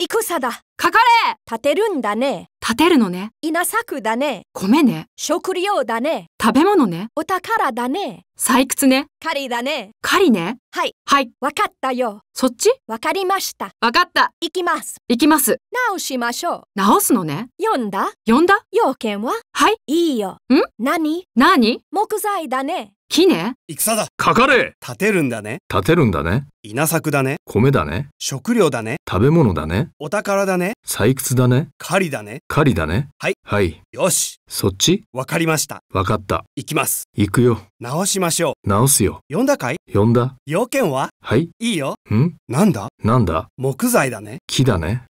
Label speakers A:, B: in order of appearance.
A: イコサだかかれ立てるんだね。立てるのね。稲作だね。米ね。食料だね。食べ物ね。お宝だね。採掘ね。狩りだね。狩りね。はい。はい。わかったよ。そっちわかりました。わかった。行きます。行きます。直しましょう。直すのね。読んだ読んだ要件ははい。いいよ。ん何何木材だね。木ね戦だかかれ立
B: てるんだね
C: 立てるんだね稲作だね米だね食料だね食べ物だね
B: お宝だねね
C: 採掘だね
B: 狩りだね
C: 狩りだねはいはいよしそっちわかりましたわかった行きます行くよ直しましょう直すよ
B: 読んだかい
D: 読んだ要件ははいいいよんなんだなんだ木材だね木だね